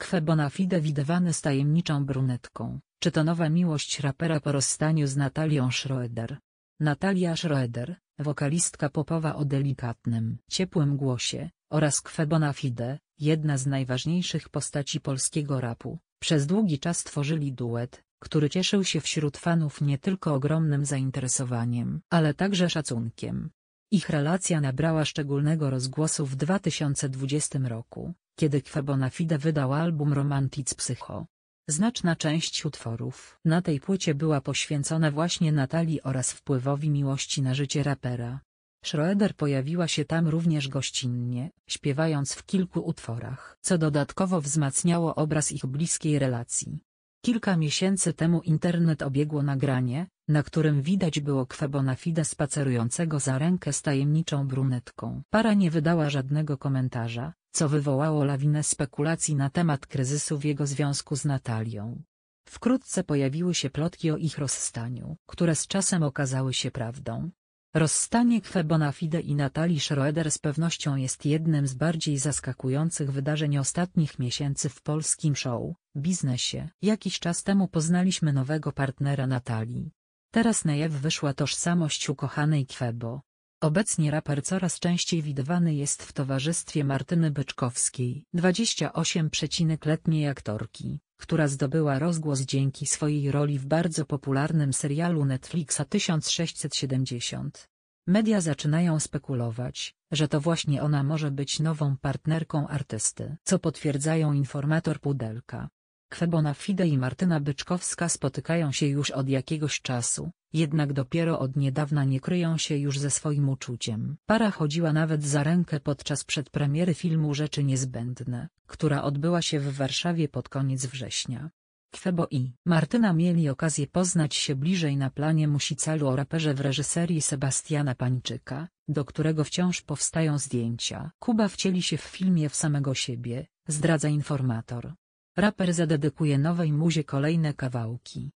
Kwe Bonafide widywany z tajemniczą brunetką, czy to nowa miłość rapera po rozstaniu z Natalią Schroeder. Natalia Schroeder, wokalistka popowa o delikatnym, ciepłym głosie, oraz Kwe Bonafide, jedna z najważniejszych postaci polskiego rapu, przez długi czas tworzyli duet, który cieszył się wśród fanów nie tylko ogromnym zainteresowaniem, ale także szacunkiem. Ich relacja nabrała szczególnego rozgłosu w 2020 roku, kiedy Kwebona Fide wydał album Romantic Psycho. Znaczna część utworów na tej płycie była poświęcona właśnie Natalii oraz wpływowi miłości na życie rapera. Schroeder pojawiła się tam również gościnnie, śpiewając w kilku utworach, co dodatkowo wzmacniało obraz ich bliskiej relacji. Kilka miesięcy temu internet obiegło nagranie, na którym widać było Kwebona Fida spacerującego za rękę z tajemniczą brunetką. Para nie wydała żadnego komentarza, co wywołało lawinę spekulacji na temat kryzysu w jego związku z Natalią. Wkrótce pojawiły się plotki o ich rozstaniu, które z czasem okazały się prawdą. Rozstanie Kwebona Fide i Natalii Schroeder z pewnością jest jednym z bardziej zaskakujących wydarzeń ostatnich miesięcy w polskim show, biznesie. Jakiś czas temu poznaliśmy nowego partnera Natalii, Teraz na jaw wyszła tożsamość ukochanej Kwebo. Obecnie raper coraz częściej widywany jest w towarzystwie Martyny Byczkowskiej, 28-letniej aktorki, która zdobyła rozgłos dzięki swojej roli w bardzo popularnym serialu Netflixa 1670. Media zaczynają spekulować, że to właśnie ona może być nową partnerką artysty, co potwierdzają informator Pudelka Kwebona Fide i Martyna Byczkowska spotykają się już od jakiegoś czasu, jednak dopiero od niedawna nie kryją się już ze swoim uczuciem. Para chodziła nawet za rękę podczas przedpremiery filmu Rzeczy Niezbędne, która odbyła się w Warszawie pod koniec września. Kwebo i Martyna mieli okazję poznać się bliżej na planie Musicalu o raperze w reżyserii Sebastiana Pańczyka, do którego wciąż powstają zdjęcia. Kuba wcieli się w filmie w samego siebie, zdradza informator. Raper zadedykuje nowej muzie kolejne kawałki.